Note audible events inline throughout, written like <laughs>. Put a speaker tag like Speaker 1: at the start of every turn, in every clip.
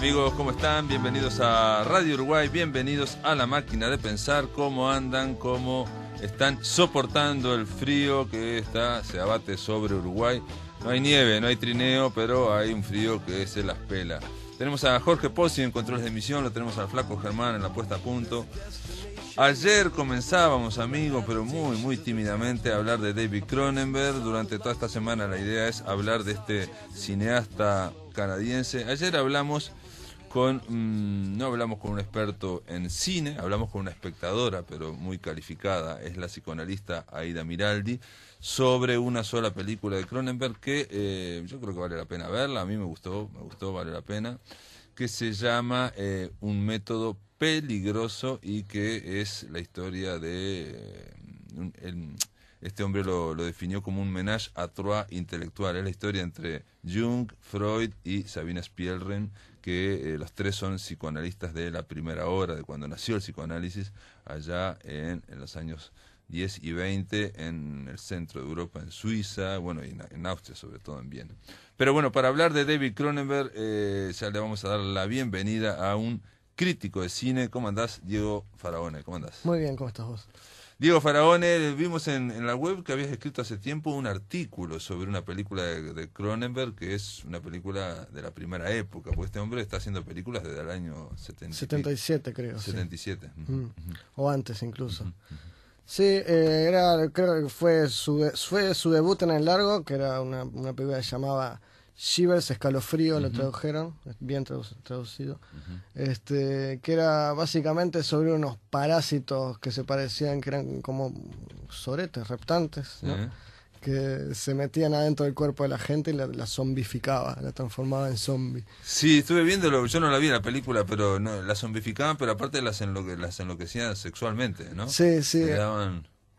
Speaker 1: Amigos, ¿cómo están? Bienvenidos a Radio Uruguay, bienvenidos a la máquina de pensar, cómo andan, cómo están soportando el frío que está, se abate sobre Uruguay. No hay nieve, no hay trineo, pero hay un frío que se las pela. Tenemos a Jorge Pozzi en controles de emisión, lo tenemos al flaco Germán en la puesta a punto. Ayer comenzábamos, amigos, pero muy, muy tímidamente a hablar de David Cronenberg. Durante toda esta semana la idea es hablar de este cineasta canadiense. Ayer hablamos con, mm, no hablamos con un experto en cine, hablamos con una espectadora, pero muy calificada, es la psicoanalista Aida Miraldi, sobre una sola película de Cronenberg que eh, yo creo que vale la pena verla, a mí me gustó, me gustó, vale la pena, que se llama eh, Un método peligroso y que es la historia de... Eh, este hombre lo, definió como un menage à trois intelectual. Es la historia entre Jung, Freud y Sabina Spielren que eh, los tres son psicoanalistas de la primera hora, de cuando nació el psicoanálisis, allá en, los años 10 y 20 en el centro de Europa, en Suiza, bueno, y en, Austria, sobre todo en Viena. Pero bueno, para hablar de David Cronenberg, eh, ya le vamos a dar la bienvenida a un crítico de cine. ¿Cómo andás, Diego Faraone? ¿Cómo andás? Muy
Speaker 2: bien, ¿cómo estás vos?
Speaker 1: Diego Faraone, vimos en, la web que habías escrito hace tiempo un artículo sobre una película de Cronenberg, que es una película de la primera época, Pues este hombre está haciendo películas desde el año 77. 77, creo. 77.
Speaker 2: Mm. O antes incluso. Sí, eh, era, creo que fue su, fue su debut en el largo, que era una, película que llamaba Shivers, escalofrío, lo tradujeron, bien traducido, este, que era básicamente sobre unos parásitos que se parecían, que eran como soretes, reptantes, ¿no? Eh. que se metían adentro del cuerpo de la gente y la, zombificaba, la transformaba en zombie.
Speaker 1: Sí, estuve viéndolo, yo no la vi en la película, pero no, la zombificaban, pero aparte las, las enloquecían sexualmente, ¿no? Sí, sí.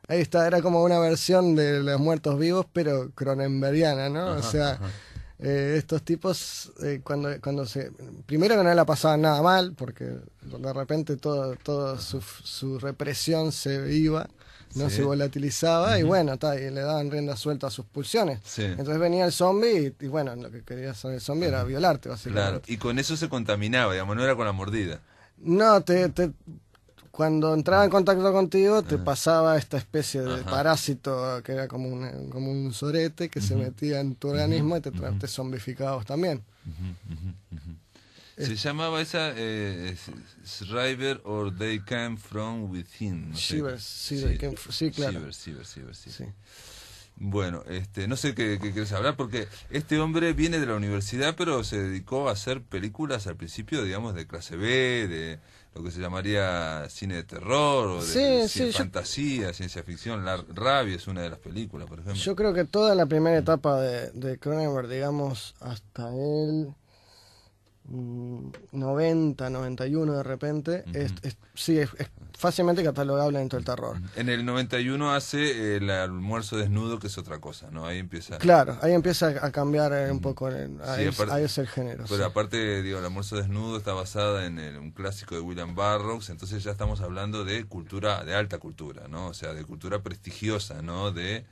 Speaker 2: Ahí está, era como una versión de Los Muertos Vivos, pero cronenbergiana, ¿no? o sea... Eh, estos tipos, eh, cuando, cuando se. Primero que no la pasaba nada mal, porque de repente toda su, su, represión se iba, no se volatilizaba, y bueno, y le daban rienda suelta a sus pulsiones. Entonces venía el zombie, y, bueno, lo que quería hacer el zombie era violarte, básicamente. Claro,
Speaker 1: y con eso se contaminaba, digamos, no era con la mordida.
Speaker 2: No, te, te cuando entraba en contacto contigo te pasaba esta especie de parásito que era como un, como sorete que se metía en tu organismo y te, uh zombificados también.
Speaker 1: Se llamaba esa eh, Shriver or They Came From Within. sí, claro. Bueno, este, no sé qué, qué quieres hablar, porque este hombre viene de la universidad, pero se dedicó a hacer películas al principio, digamos, de clase B, de lo que se llamaría cine de terror, o de fantasía, ciencia ficción. La rabia es una de las películas, por ejemplo.
Speaker 2: Yo creo que toda la primera etapa de, de Cronenberg, digamos, hasta él 90, mm, 91 de repente, es, sí, es, fácilmente catalogable dentro del terror.
Speaker 1: En el 91 hace eh, el almuerzo desnudo, que es otra cosa, ¿no? Ahí empieza. Claro, ahí empieza
Speaker 2: a cambiar eh, un poco, ahí, es el género. Pero
Speaker 1: aparte, digo, el almuerzo desnudo está basada en un clásico de William Burroughs, entonces ya estamos hablando de cultura, de alta cultura, ¿no? O sea, de cultura prestigiosa, ¿no? De.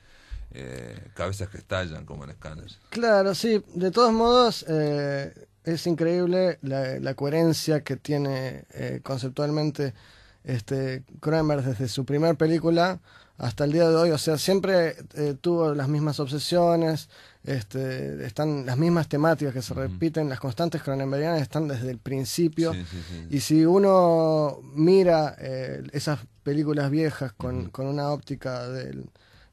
Speaker 1: Eh, cabezas que estallan como en Scanner.
Speaker 2: Claro, sí. De todos modos, es increíble la, coherencia que tiene eh, conceptualmente este Cronenberg desde su primera película hasta el día de hoy. O sea, siempre eh, tuvo las mismas obsesiones, este, están las mismas temáticas que se repiten, las constantes cronenbergianas están desde el principio. Y si uno mira eh, esas películas viejas con, con una óptica del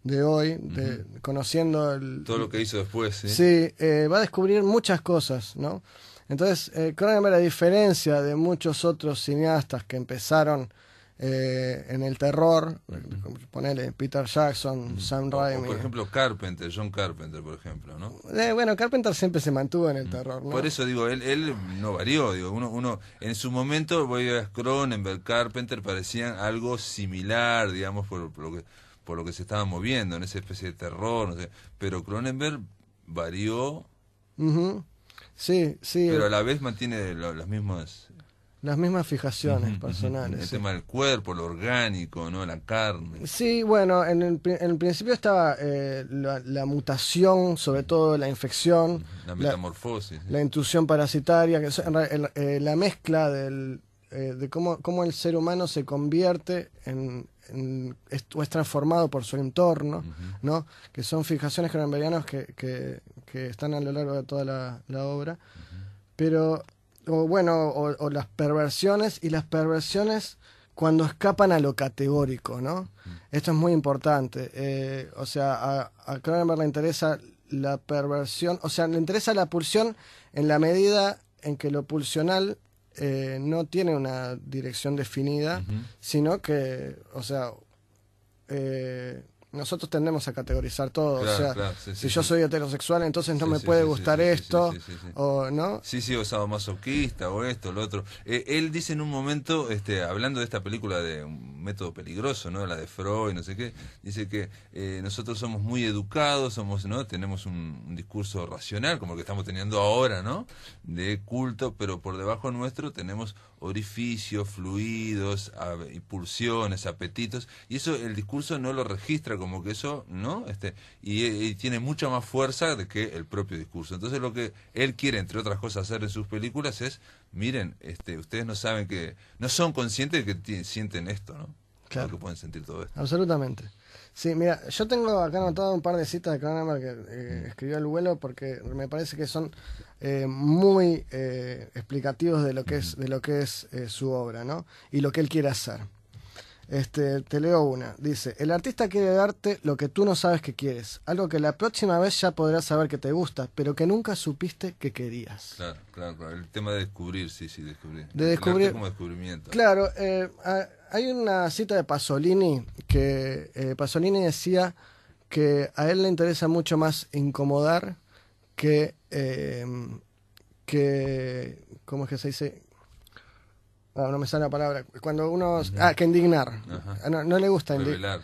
Speaker 2: de hoy, de, conociendo todo
Speaker 1: lo que hizo después. Sí,
Speaker 2: eh, va a descubrir muchas cosas, ¿no? Entonces, eh, Cronenberg, a diferencia de muchos otros cineastas que empezaron eh, en el terror, Peter Jackson, Sam Raimi. por ejemplo,
Speaker 1: Carpenter, John Carpenter, por ejemplo, ¿no?
Speaker 2: bueno, Carpenter siempre se mantuvo en el terror, Por
Speaker 1: eso digo, él, él no varió, digo, uno, uno, en su momento, voy a Cronenberg, Carpenter parecían algo similar, digamos, por lo que por lo que se estaba moviendo, en esa especie de terror. No Pero Cronenberg varió.
Speaker 2: Sí, sí. Pero a
Speaker 1: la vez mantiene las mismas.
Speaker 2: Las mismas fijaciones
Speaker 1: personales. El tema del cuerpo, lo orgánico, ¿no? La carne.
Speaker 2: Sí, bueno, en el, principio estaba eh, la, mutación, sobre todo la infección.
Speaker 1: La metamorfosis. La,
Speaker 2: intrusión parasitaria, eh, la mezcla eh, de cómo el ser humano se convierte en, o es transformado por su entorno, ¿no? que son fijaciones cronenbergianas que, que, están a lo largo de toda la, obra. Pero, o bueno, o, las perversiones y las perversiones cuando escapan a lo categórico, ¿no? Esto es muy importante. Eh, o sea, a, Cronenberg le interesa la perversión, o sea, le interesa la pulsión en la medida en que lo pulsional eh, no tiene una dirección definida, sino que, o sea, eh, nosotros tendemos a categorizar todo. o sea, si yo soy heterosexual, entonces no me puede gustar esto,
Speaker 1: o no. Sí, sí, o masoquista, o esto, lo otro. Eh, él dice en un momento, este, hablando de esta película de un método peligroso, ¿no? La de Freud, no sé qué, dice que eh, nosotros somos muy educados, somos, ¿no? Tenemos un, un, discurso racional, como el que estamos teniendo ahora, ¿no? De culto, pero por debajo nuestro tenemos orificios, fluidos, impulsiones, apetitos, y eso el discurso no lo registra como que eso, ¿no? Este, y, tiene mucha más fuerza de que el propio discurso. Entonces lo que él quiere, entre otras cosas, hacer en sus películas es, miren, este, ustedes no saben que, no son conscientes de que sienten esto, ¿no? Claro. Que pueden sentir todo esto.
Speaker 2: Absolutamente. Sí, mira, yo tengo acá anotado un par de citas de Cronenberg que eh, escribió el vuelo porque me parece que son eh, muy eh, explicativos de lo que es, de lo que es su obra, ¿no? Y lo que él quiere hacer. Este, te leo una. Dice, el artista quiere darte lo que tú no sabes que quieres, algo que la próxima vez ya podrás saber que te gusta, pero que nunca supiste que querías.
Speaker 1: Claro, claro, El tema de descubrir, sí, sí, descubrir. De descubrir. Como descubrimiento.
Speaker 2: Claro, hay una cita de Pasolini que eh, Pasolini decía que a él le interesa mucho más incomodar que, eh, que ¿cómo es que se dice? No, ah, no me sale la palabra. Cuando uno. Ah, que indignar. Ah, no, le gusta indignar.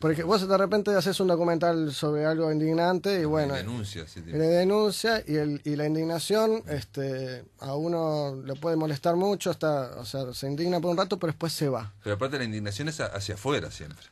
Speaker 2: Porque vos de repente haces un documental sobre algo indignante y bueno.
Speaker 1: denuncia, sí, Le
Speaker 2: denuncia y, el, y la indignación este, a uno le puede molestar mucho, hasta, o sea, se indigna por un rato, pero después se va.
Speaker 1: Pero aparte la indignación es hacia afuera siempre.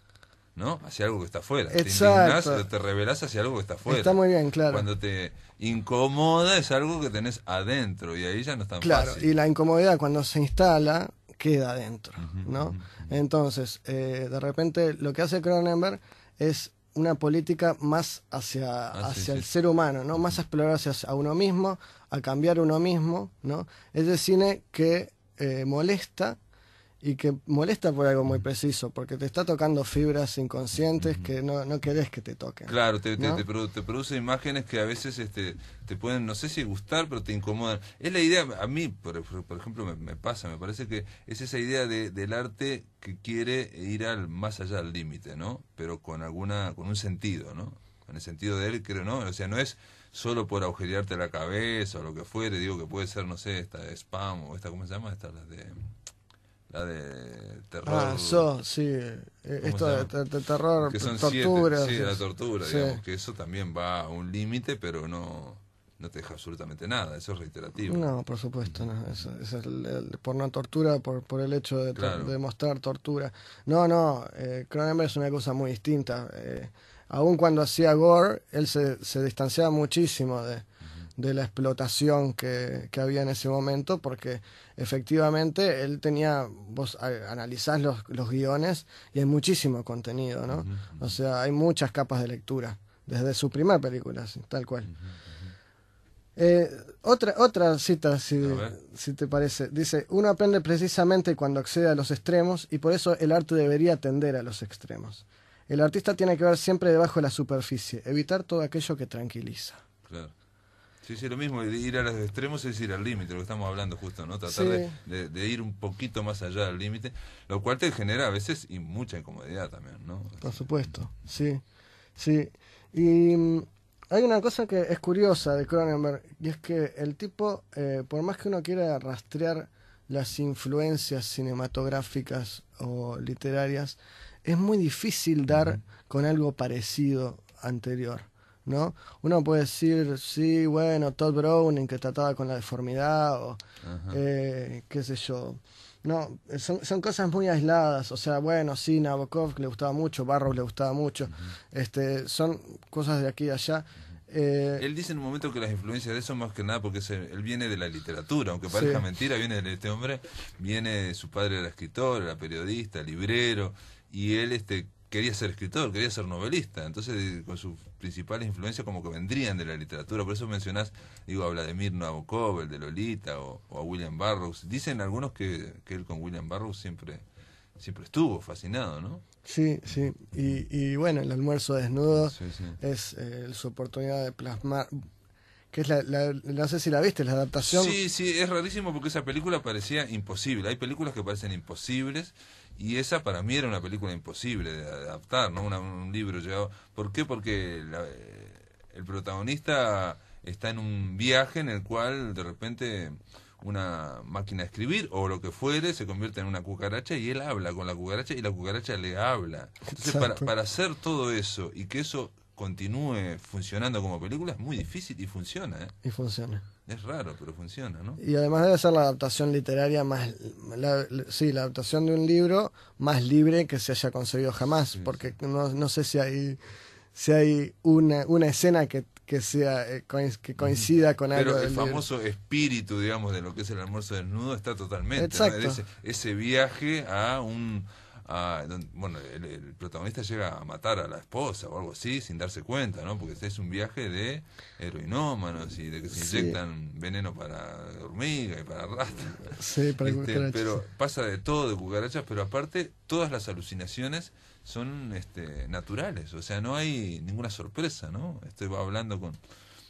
Speaker 1: ¿no? Hacia algo que está afuera. Exacto. Te revelas te revelás hacia algo que está afuera. Está muy bien, claro. Cuando te incomoda es algo que tenés adentro y ahí ya no está claro, y
Speaker 2: la incomodidad cuando se instala queda adentro, ¿no? Entonces, eh, de repente lo que hace Cronenberg es una política más hacia, ah, hacia el ser humano, ¿no? Más a explorar hacia a uno mismo, a cambiar uno mismo, ¿no? Es el cine que eh, molesta y que molesta por algo muy preciso, porque te está tocando fibras inconscientes que no, querés que te toquen. Claro, te,
Speaker 1: produce imágenes que a veces este, te pueden, no sé si gustar, pero te incomodan. Es la idea, a mí, por, ejemplo, me, pasa, me parece que es esa idea de, del arte que quiere ir al más allá del límite, ¿no? Pero con alguna, con un sentido, ¿no? En el sentido de él, creo, ¿no? O sea, no es solo por agujerearte la cabeza o lo que fuere, digo que puede ser, no sé, esta de spam o esta, ¿cómo se llama? Esta, de la de terror. Ah, eso, sí. Eh, esto de, terror, tortura. Sí, la tortura, que eso también va a un límite, pero no, te deja absolutamente nada, eso es reiterativo. No,
Speaker 2: por supuesto, no. Eso, es por no tortura, por, por el hecho de, demostrar tortura. No, no, eh, Cronenberg es una cosa muy distinta. Eh, aún cuando hacía gore, él se, se distanciaba muchísimo de, de la explotación que, había en ese momento, porque efectivamente él tenía, vos analizás los, guiones y hay muchísimo contenido, ¿no? O sea, hay muchas capas de lectura, desde su primera película, tal cual. Eh, otra, otra cita, si, te parece, dice, uno aprende precisamente cuando accede a los extremos y por eso el arte debería atender a los extremos. El artista tiene que ver siempre debajo de la superficie, evitar todo aquello que tranquiliza.
Speaker 1: Claro. Sí, sí, lo mismo, ir a los extremos es ir al límite, lo que estamos hablando justo, ¿no? Tratar de, ir un poquito más allá del límite, lo cual te genera a veces y mucha incomodidad también, ¿no?
Speaker 2: Por supuesto, sí, sí. Y mm, hay una cosa que es curiosa de Cronenberg, y es que el tipo, eh, por más que uno quiera rastrear las influencias cinematográficas o literarias, es muy difícil dar con algo parecido anterior. ¿no? Uno puede decir, sí, bueno, Todd Browning que trataba con la deformidad o eh, qué sé yo. No, son, son, cosas muy aisladas. O sea, bueno, sí, Nabokov le gustaba mucho, Barrow le gustaba mucho. este, son cosas de aquí y allá. Eh,
Speaker 1: él dice en un momento que las influencias de eso más que nada porque él viene de la literatura, aunque parezca mentira, viene de este hombre, viene de su padre era escritor, era periodista, librero, y él este quería ser escritor, quería ser novelista. Entonces, eh, con sus principales influencias como que vendrían de la literatura. Por eso mencionás, digo, a Vladimir Nabokov, el de Lolita, o, a William Burroughs. Dicen algunos que, él con William Burroughs siempre, siempre estuvo fascinado, ¿no?
Speaker 2: Sí, sí. Y, y bueno, el almuerzo desnudo es eh, su oportunidad de plasmar que es la, la, no sé si la viste, la adaptación. Sí,
Speaker 1: sí, es rarísimo porque esa película parecía imposible. Hay películas que parecen imposibles y esa para mí era una película imposible de adaptar, ¿no? un libro llegado. ¿Por qué? Porque eh, el protagonista está en un viaje en el cual de repente una máquina de escribir o lo que fuere se convierte en una cucaracha y él habla con la cucaracha y la cucaracha le habla. Entonces, para, para, hacer todo eso y que eso continúe funcionando como película es muy difícil y funciona. ¿eh?
Speaker 2: Y funciona.
Speaker 1: Es raro, pero funciona, ¿no? Y
Speaker 2: además debe ser la adaptación literaria más. sí, la adaptación de un libro más libre que se haya conseguido jamás, porque No, no, sé si hay, si hay una, una escena que, que sea eh, que coincida con algo. Pero el famoso
Speaker 1: espíritu, digamos, de lo que es el almuerzo desnudo está totalmente. Exacto. ese viaje a un bueno, el, protagonista llega a matar a la esposa o algo así sin darse cuenta, ¿no? Porque este es un viaje de heroinómanos y de que se inyectan veneno para hormiga y para rata. Sí, para este, Pero pasa de todo, de cucarachas, pero aparte todas las alucinaciones son este, naturales, o sea, no hay ninguna sorpresa, ¿no? Estoy hablando con...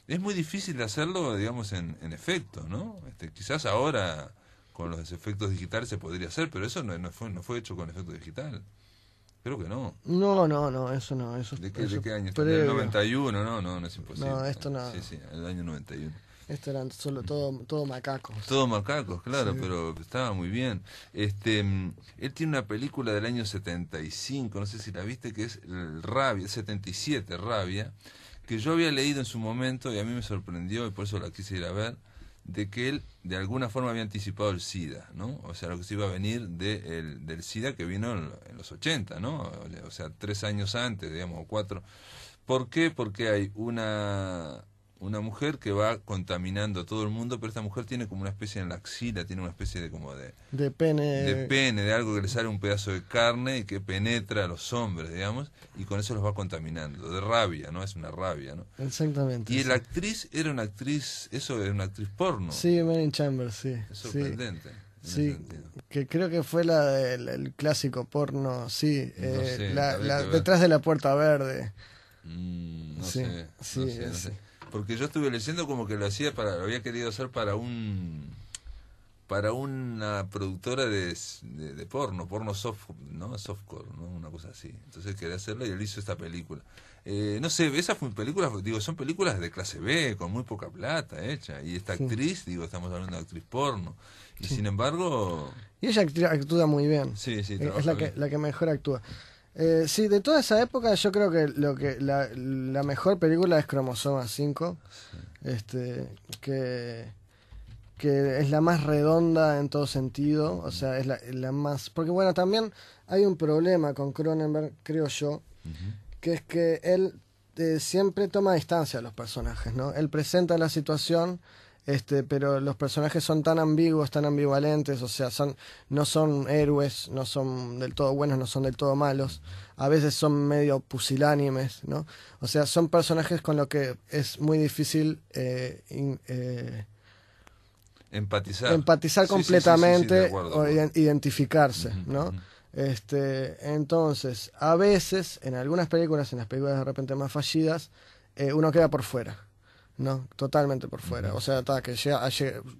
Speaker 1: Es muy difícil hacerlo, digamos, en, efecto, ¿no? Este, quizás ahora con los efectos digitales se podría hacer, pero eso no, no, fue, no fue hecho con efecto digital. Creo que no.
Speaker 2: No, no, no, eso no. Eso, ¿De, qué, ¿de qué año? ¿Del
Speaker 1: 91? No, no, no es imposible. No, esto no. Sí, sí, el año 91.
Speaker 2: Esto eran solo todo, todo macacos.
Speaker 1: Todo macacos, claro, pero estaba muy bien. Este, mm, él tiene una película del año 75, no sé si la viste, que es el Rabia, 77, Rabia, que yo había leído en su momento y a mí me sorprendió y por eso la quise ir a ver de que él de alguna forma había anticipado el SIDA, ¿no? O sea, lo que se iba a venir del SIDA que vino en, en, los 80, ¿no? O sea, tres años antes, digamos, o cuatro. ¿Por qué? Porque hay una una mujer que va contaminando a todo el mundo, pero esta mujer tiene como una especie en la axila, tiene una especie de como de... De pene. De pene, de algo que le sale un pedazo de carne y que penetra a los hombres, digamos, y con eso los va contaminando, de rabia, ¿no? Es una rabia, ¿no? Exactamente. Y la actriz era una actriz, eso era una actriz porno. Sí,
Speaker 2: Mary Chambers, sí. Es sorprendente. Sí. que creo que fue la del clásico porno, sí, eh, la, detrás de la puerta verde.
Speaker 1: Mm, no sí, sé, sí, no porque yo estuve leyendo como que lo hacía para, lo había querido hacer para un para una productora de, de, porno, porno soft, ¿no? softcore, ¿no? una cosa así. Entonces quería hacerlo y él hizo esta película. Eh, no sé, esas películas, digo, son películas de clase B, con muy poca plata hecha. Y esta actriz, digo, estamos hablando de actriz porno. Y sin embargo...
Speaker 2: Y ella actúa muy bien. Sí, sí, Es la que, la que mejor actúa. Eh, sí, de toda esa época yo creo que lo que la, mejor película es Cromosoma 5, este que, que es la más redonda en todo sentido, o sea, es la, más... Porque bueno, también hay un problema con Cronenberg, creo yo, que es que él eh, siempre toma distancia a los personajes, ¿no? Él presenta la situación este, pero los personajes son tan ambiguos, tan ambivalentes, o sea, son, no son héroes, no son del todo buenos, no son del todo malos, a veces son medio pusilánimes, ¿no? O sea, son personajes con los que es muy difícil eh, eh,
Speaker 1: empatizar. empatizar completamente o
Speaker 2: identificarse, ¿no? Este, entonces, a veces, en algunas películas, en las películas de repente más fallidas, eh, uno queda por fuera. No, totalmente por fuera. O sea, hasta que llega,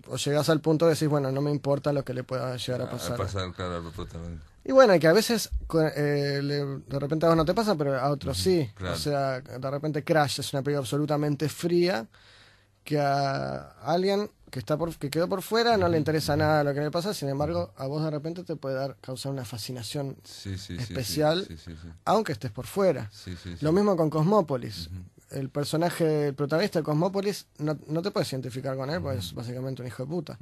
Speaker 2: o llegas al punto de decir, bueno, no me importa lo que le pueda llegar a ah, pasar. Y bueno, que a veces eh, de repente a vos no te pasa, pero a otros sí. O sea, de repente Crash es una película absolutamente fría que a alguien que está por, que quedó por fuera no le interesa nada lo que le pasa, sin embargo, a vos de repente te puede dar causar una fascinación
Speaker 1: especial,
Speaker 2: aunque estés por fuera. Lo mismo con Cosmópolis el personaje, el protagonista de Cosmópolis, no, te puedes identificar con él, porque es básicamente un hijo de puta.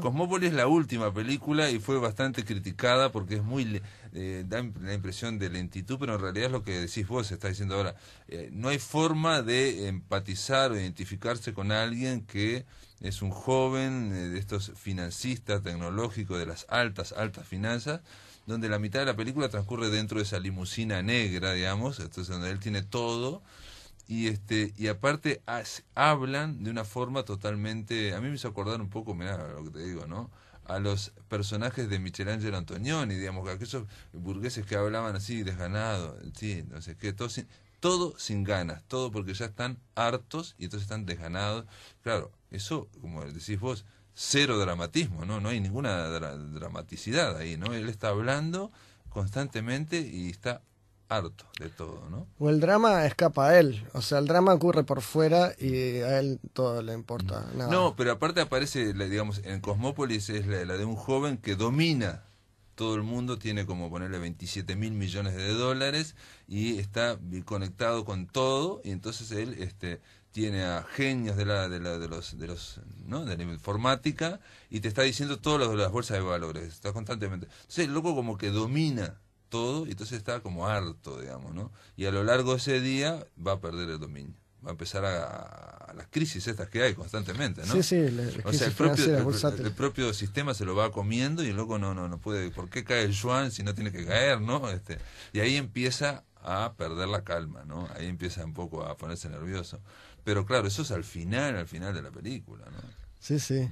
Speaker 1: Cosmópolis es la última película y fue bastante criticada porque es muy. Eh, da la impresión de lentitud, pero en realidad es lo que decís vos, está diciendo ahora. Eh, no hay forma de empatizar o identificarse con alguien que es un joven eh, de estos financistas tecnológicos de las altas, altas finanzas donde la mitad de la película transcurre dentro de esa limusina negra, digamos, entonces donde él tiene todo, y este y aparte hablan de una forma totalmente a mí me hizo acordar un poco mira lo que te digo no a los personajes de Michelangelo Antonioni digamos que aquellos burgueses que hablaban así desganados sí no sé qué todo sin, todo sin ganas todo porque ya están hartos y entonces están desganados claro eso como decís vos cero dramatismo no no hay ninguna dramaticidad ahí no él está hablando constantemente y está harto de todo, ¿no?
Speaker 2: O el drama escapa a él, o sea, el drama ocurre por fuera y a él todo le importa. Mm. No,
Speaker 1: pero aparte aparece, digamos, en Cosmópolis es la, de un joven que domina todo el mundo, tiene como ponerle 27 mil millones de dólares y está conectado con todo y entonces él este, tiene a genios de la de los de los ¿no? de la informática y te está diciendo de las bolsas de valores está constantemente entonces el loco como que domina todo, y entonces está como harto, digamos, ¿no? Y a lo largo de ese día va a perder el dominio. Va a empezar a, las crisis estas que hay constantemente, ¿no? Sí, sí, o sea, el propio, sistema se lo va comiendo y luego no, no, no puede. ¿Por qué cae el yuan si no tiene que caer, no? Este, y ahí empieza a perder la calma, ¿no? Ahí empieza un poco a ponerse nervioso. Pero claro, eso es al final, al final de la película,
Speaker 2: ¿no? Sí, sí.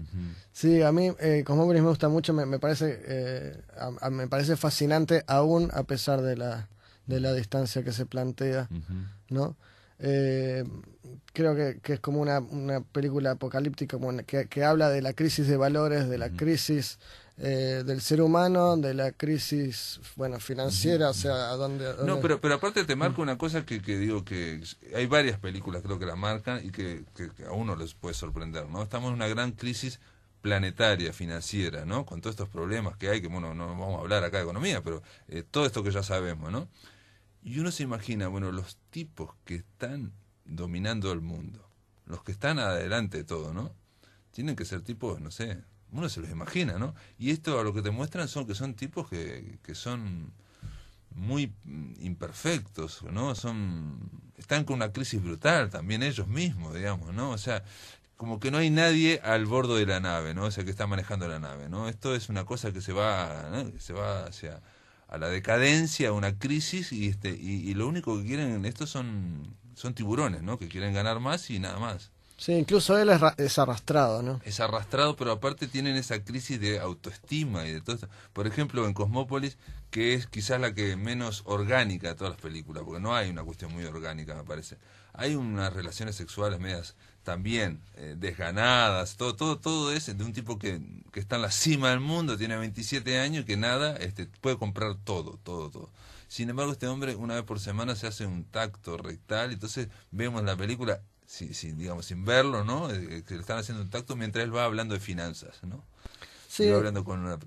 Speaker 2: Sí, a mí eh, Cosmópolis me gusta mucho, me, me parece, eh, me parece fascinante aún a pesar de la, de la distancia que se plantea, ¿no? Eh, creo que, es como una, una película apocalíptica que, habla de la crisis de valores, de la crisis eh, del ser humano, de la crisis bueno financiera, o sea,
Speaker 1: ¿a dónde, No, pero, pero aparte te marco una cosa que, que, digo que hay varias películas creo que la marcan y que, a uno les puede sorprender, ¿no? Estamos en una gran crisis planetaria, financiera, ¿no? Con todos estos problemas que hay, que bueno, no vamos a hablar acá de economía, pero eh, todo esto que ya sabemos, ¿no? Y uno se imagina, bueno, los tipos que están dominando el mundo, los que están adelante de todo, ¿no? Tienen que ser tipos, no sé, uno se los imagina, ¿no? Y esto a lo que te muestran son que son tipos que, que son muy mm, imperfectos, ¿no? Son están con una crisis brutal también ellos mismos, digamos, ¿no? O sea, como que no hay nadie al bordo de la nave, ¿no? O sea, que está manejando la nave, ¿no? Esto es una cosa que se va, que se va hacia a la decadencia, a una crisis y este y, lo único que quieren estos son son tiburones, ¿no? Que quieren ganar más y nada más.
Speaker 2: Sí, incluso él es, arrastrado,
Speaker 1: ¿no? Es arrastrado, pero aparte tienen esa crisis de autoestima y de todo esto. Por ejemplo, en Cosmópolis, que es quizás la que menos orgánica de todas las películas, porque no hay una cuestión muy orgánica, me parece. Hay unas relaciones sexuales medias también eh, desganadas, todo, todo, todo es de un tipo que, que, está en la cima del mundo, tiene 27 años y que nada, este, puede comprar todo, todo, todo. Sin embargo, este hombre una vez por semana se hace un tacto rectal, entonces vemos la película, si, digamos, sin verlo, ¿no? Eh, eh, que le están haciendo un tacto mientras él va hablando de finanzas, ¿no? con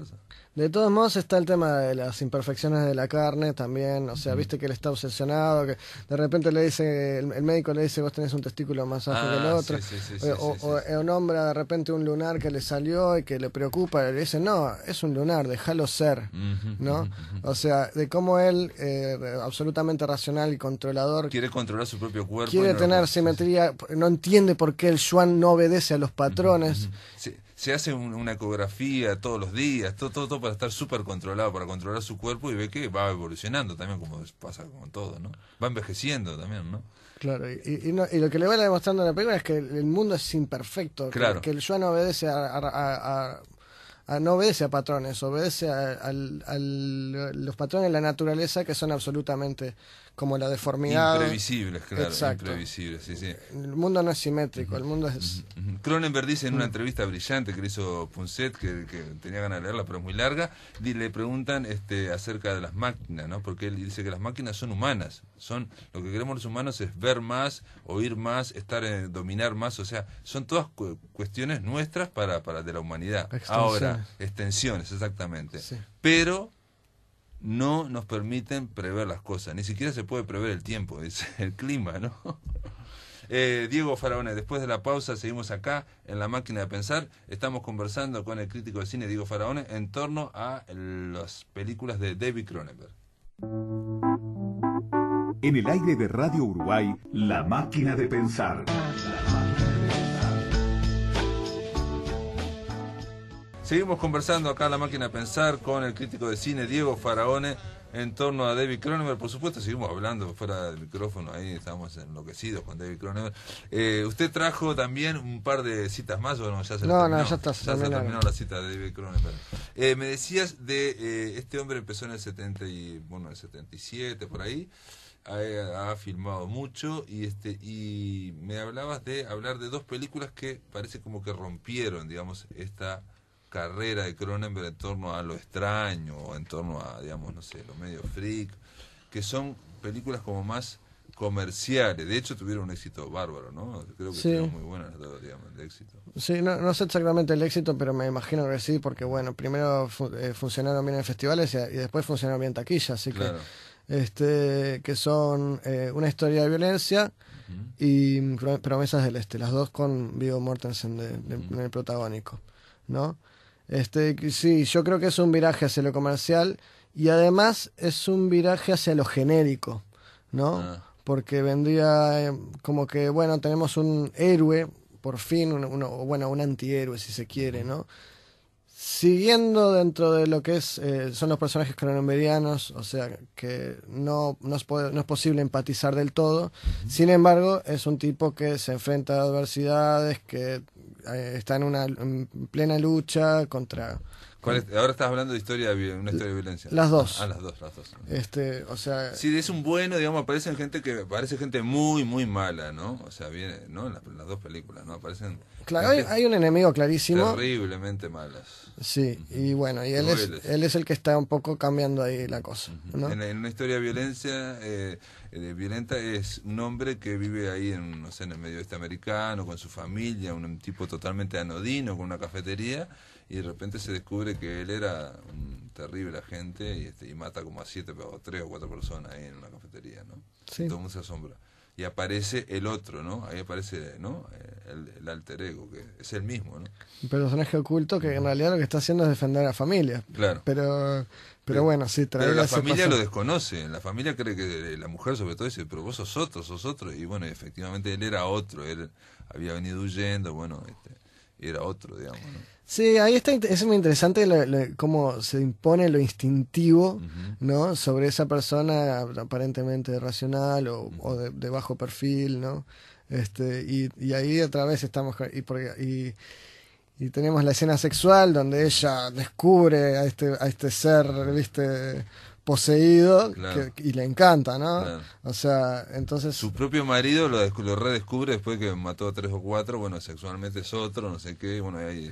Speaker 2: De todos modos está el tema de las imperfecciones de la carne también, o sea, viste que él está obsesionado, que de repente le dice, el, médico le dice, vos tenés un testículo más alto que el ah, otro, o, un eh, hombre de repente un lunar que le salió y que le preocupa, le dice, no, es un lunar, déjalo ser, ¿no? O sea, de cómo él, eh, absolutamente racional y controlador...
Speaker 1: Quiere controlar su propio cuerpo. Quiere tener
Speaker 2: simetría, no entiende por qué el Juan no obedece a los patrones
Speaker 1: se hace una ecografía todos los días, todo, todo, todo para estar súper controlado, para controlar su cuerpo y ve que va evolucionando también, como pasa con todo, ¿no? Va envejeciendo también, ¿no?
Speaker 2: Claro, y, lo que le va demostrando en la película es que el mundo es imperfecto, claro. que, el yo no obedece a, no obedece a patrones, obedece a, los patrones de la naturaleza que son absolutamente como la deformidad. Imprevisibles, claro. Imprevisibles, sí, sí. El mundo no es simétrico, el mundo es.
Speaker 1: Cronenberg dice en una mm. entrevista brillante que le hizo Punset, que, tenía ganas de leerla, pero es muy larga, le preguntan este, acerca de las máquinas, ¿no? Porque él dice que las máquinas son humanas. son Lo que queremos los humanos es ver más, oír más, estar eh, dominar más, o sea, son todas cuestiones nuestras para, para de la humanidad. Ahora, extensiones, exactamente. Pero no nos permiten prever las cosas, ni siquiera se puede prever el tiempo, es <laughs> el clima, ¿no? <laughs> Eh, Diego Faraone, después de la pausa seguimos acá en la máquina de pensar, estamos conversando con el crítico de cine Diego Faraone en torno a las películas de David Cronenberg. En el aire de Radio Uruguay, la máquina de pensar. Seguimos conversando acá en la máquina a pensar con el crítico de cine Diego Faraone en torno a David Cronenberg. Por supuesto, seguimos hablando fuera del micrófono, ahí estamos enloquecidos con David Cronenberg. Eh, usted trajo también un par de citas más, ¿o no? Ya se no, no, ya, está, ya se terminó la cita de David Cronenberg. Eh, me decías de eh, este hombre empezó en el 70 y, bueno, el 77, por ahí. Ha, ha, filmado mucho y este y me hablabas de hablar de dos películas que parece como que rompieron digamos esta carrera de Cronenberg en torno a lo extraño o en torno a, digamos, no sé, lo medio freak, que son películas como más comerciales. De hecho, tuvieron un éxito bárbaro, ¿no? Creo que muy buenas digamos, el éxito. Sí, no,
Speaker 2: no, sé exactamente el éxito, pero me imagino que sí, porque, bueno, primero eh, funcionaron bien en festivales y, después funcionaron bien en taquilla, así que. Este, que son eh, una historia de violencia y mm, Promesas del Este, las dos con Vigo Mortensen en el protagónico, ¿no? Este, sí, yo creo que es un viraje hacia lo comercial y además es un viraje hacia lo genérico, ¿no? Ah. Porque vendría eh, como que, bueno, tenemos un héroe, por fin, uno, bueno, un antihéroe si se quiere, ¿no? Siguiendo dentro de lo que es, eh, son los personajes cronenberianos, o sea, que no, no, es, posible empatizar del todo. Sin embargo, es un tipo que se enfrenta a adversidades, que eh, está en una plena lucha contra...
Speaker 1: ahora estás hablando de historia una historia de violencia. Las dos. Ah, las dos, las dos. Este, o sea... Sí, es un bueno, digamos, aparecen gente que parece gente muy, muy mala, ¿no? O sea, viene, ¿no? En las, dos películas, ¿no? Aparecen... Claro, hay, un enemigo clarísimo. Terriblemente malas. Sí, y bueno, y él es,
Speaker 2: él es el que está un poco cambiando ahí la cosa,
Speaker 1: en, una historia de violencia... Eh, eh, violenta, es un hombre que vive ahí en, no sé, en el medio oeste americano, con su familia, un, tipo totalmente anodino, con una cafetería, y de repente se descubre que él era un terrible agente y, este, mata como a siete o tres o cuatro personas ahí en una cafetería, ¿no? Todo mundo se asombra. Y aparece el otro, ¿no? Ahí aparece, ¿no? Eh, el, alter ego, que es el mismo, ¿no? Un
Speaker 2: personaje oculto que en realidad lo que está haciendo es defender a la familia. Claro. Pero pero bueno, sí, trae la familia lo
Speaker 1: desconoce, la familia cree que la mujer sobre todo dice, pero vos sos otro, sos otro, y bueno, efectivamente él era otro, él había venido huyendo, bueno, este, era otro, digamos. ¿no?
Speaker 2: Sí, ahí está, es muy interesante cómo se impone lo instintivo, ¿no? Sobre esa persona aparentemente racional o, de, bajo perfil, ¿no? Este, y, ahí otra vez estamos, y, y y tenemos la escena sexual donde ella descubre a este, a este ser, viste, poseído y le encanta, ¿no? O sea, entonces... Su
Speaker 1: propio marido lo, redescubre después que mató a tres o cuatro, bueno, sexualmente es otro, no sé qué, bueno, ahí...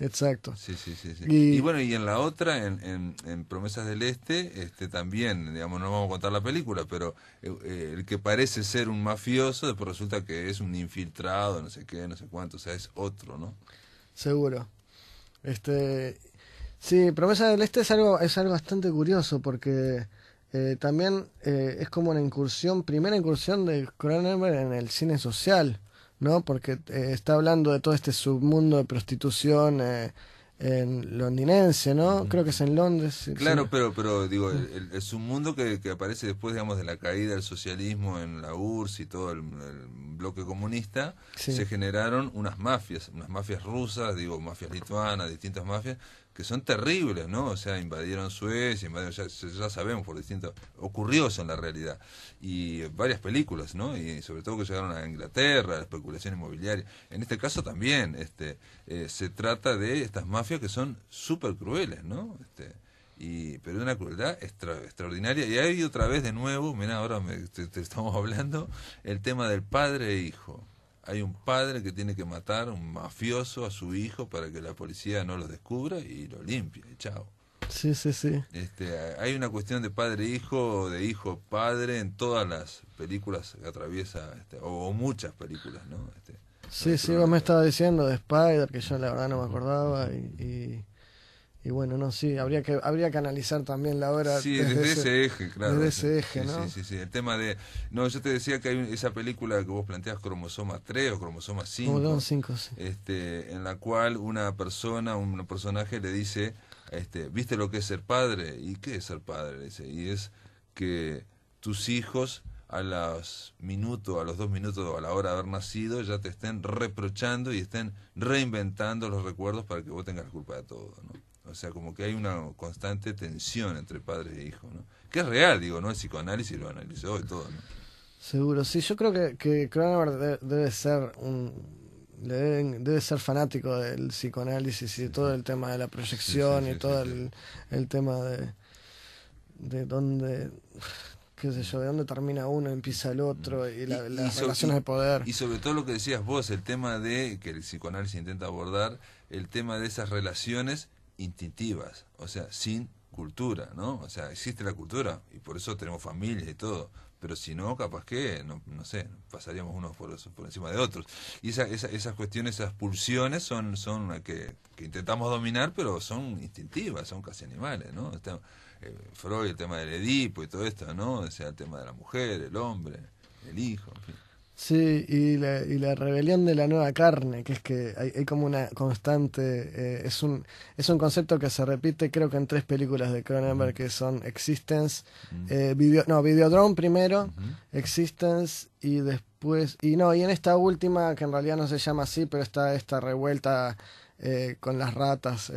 Speaker 2: Exacto. Sí,
Speaker 1: sí, sí. sí. Y... bueno, y en la otra, en, en, Promesas del Este, este también, digamos, no vamos a contar la película, pero eh, eh, el que parece ser un mafioso, después resulta que es un infiltrado, no sé qué, no sé cuánto, o sea, es otro, ¿no?
Speaker 2: seguro. Este, sí, Promesa del Este es algo, es algo bastante curioso porque eh, también eh, es como una incursión, primera incursión de Cronenberg en el cine social, ¿no? Porque eh, está hablando de todo este submundo de prostitución eh, en londinense, ¿no? Creo que es en Londres. Claro,
Speaker 1: pero pero digo, es un mundo que, que, aparece después, digamos, de la caída del socialismo en la URSS y todo el, bloque comunista, se generaron unas mafias, unas mafias rusas, digo, mafias lituanas, distintas mafias, que son terribles, ¿no? O sea, invadieron Suecia, invadieron, ya, sabemos por distintos, ocurrió eso en la realidad. Y varias películas, ¿no? Y sobre todo que llegaron a Inglaterra, especulación inmobiliaria. En este caso también este, eh, se trata de estas mafias que son súper crueles, ¿no? Este, y, pero de una crueldad extraordinaria. Y hay otra vez de nuevo, mira, ahora te, estamos <laughs> hablando, el tema del padre e hijo. Hay un padre que tiene que matar, un mafioso, a su hijo para que la policía no lo descubra y lo limpie, chao.
Speaker 2: Sí, sí, sí.
Speaker 1: Este, hay una cuestión de padre-hijo, e de hijo-padre en todas las películas que atraviesa, este, o, o, muchas películas, ¿no? Este,
Speaker 2: Sí, sí, vos me estaba diciendo de Spider, que yo la verdad no me acordaba y... y... bueno, no, sí, habría que, habría que analizar también la obra. Sí, desde, ese eje, claro. Desde ese eje, ¿no? Sí,
Speaker 1: sí, sí. El tema de. No, yo te decía que hay esa película que vos planteas, Cromosoma 3 o Cromosoma 5. cromosoma sí. este, en la cual una persona, un personaje le dice: este, ¿Viste lo que es ser padre? ¿Y qué es ser padre? y es que tus hijos a los minutos, a los dos minutos a la hora de haber nacido, ya te estén reprochando y estén reinventando los recuerdos para que vos tengas la culpa de todo, ¿no? O sea, como que hay una constante tensión entre padres e hijos, ¿no? Que es real, digo, ¿no? El psicoanálisis lo analizó y todo,
Speaker 2: Seguro, sí, yo creo que, que Cronenberg debe ser un, debe ser fanático del psicoanálisis y de todo el tema de la proyección y todo el, el, tema de, de dónde de dónde termina uno, empieza el otro, y, las relaciones de poder. Y
Speaker 1: sobre todo lo que decías vos, el tema de, que el psicoanálisis intenta abordar, el tema de esas relaciones instintivas, o sea, sin cultura, ¿no? O sea, existe la cultura y por eso tenemos familias y todo, pero si no, capaz que, no, sé, pasaríamos unos por, encima de otros. Y esa, esas cuestiones, esas pulsiones son, son que, intentamos dominar, pero son instintivas, son casi animales, ¿no? Eh, Freud, el tema del Edipo y todo esto, ¿no? O sea, el tema de la mujer, el hombre, el hijo,
Speaker 2: Sí, y la, rebelión de la nueva carne, que es que hay, como una constante, eh, es, un, es un concepto que se repite creo que en tres películas de Cronenberg que son Existence, eh, no, Videodrome primero, Existence y después, y no, y en esta última que en realidad no se llama así, pero está esta revuelta con las ratas,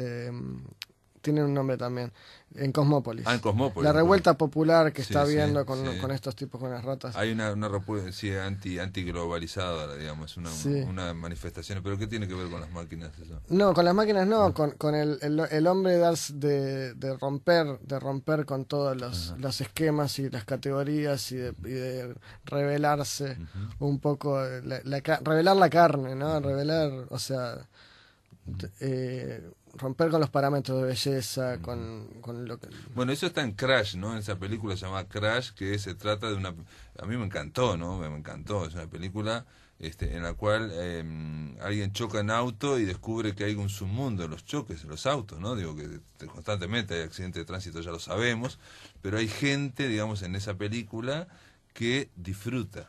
Speaker 2: tienen un nombre también, en Cosmópolis. Ah, en Cosmópolis. La revuelta popular que está habiendo con, estos tipos, con las ratas.
Speaker 1: Hay una, una revuelta anti, antiglobalizada, digamos, una, manifestación. ¿Pero qué tiene que ver con las máquinas eso?
Speaker 2: No, con las máquinas no, ah. con, el, hombre de, de, romper de romper con todos los, esquemas y las categorías y de, revelarse un poco, eh, revelar la carne, ¿no? Revelar, o sea eh, romper con los parámetros de belleza, con, lo que...
Speaker 1: Bueno, eso está en Crash, ¿no? En esa película llamada Crash, que se trata de una... A mí me encantó, ¿no? Me encantó. Es una película este, en la cual em, alguien choca en auto y descubre que hay un submundo de los choques, de los autos, ¿no? Digo que constantemente hay accidentes de tránsito, ya lo sabemos, pero hay gente, digamos, en esa película que disfruta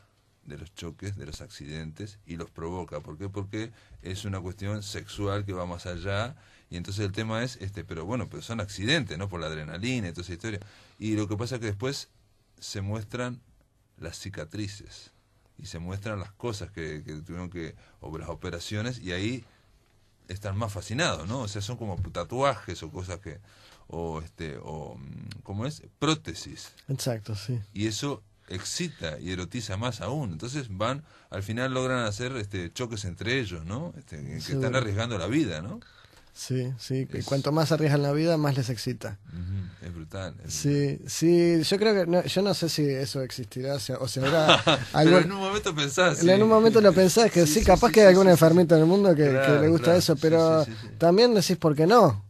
Speaker 1: de los choques, de los accidentes y los provoca. ¿Por qué? Porque es una cuestión sexual que va más allá y entonces el tema es este, pero bueno, pero son accidentes, ¿no? Por la adrenalina y toda esa historia. Y lo que pasa es que después se muestran las cicatrices y se muestran las cosas que, que tuvieron que, o las operaciones y ahí están más fascinados, ¿no? O sea, son como tatuajes o cosas que o este o mm, cómo es prótesis.
Speaker 2: Exacto, sí.
Speaker 1: Y eso excita y erotiza más aún. Entonces van, al final logran hacer este choques entre ellos, ¿no? Este, que están arriesgando la vida, ¿no?
Speaker 2: Sí, sí, y cuanto más arriesgan la vida, más les excita.
Speaker 1: Es brutal. sí,
Speaker 2: sí, yo creo que, no, yo no sé si eso existirá, o si habrá <laughs> algún... en un momento pensás. En un momento lo pensás, que sí, capaz que hay alguna enfermita en el mundo que, le gusta eso, pero también decís por qué no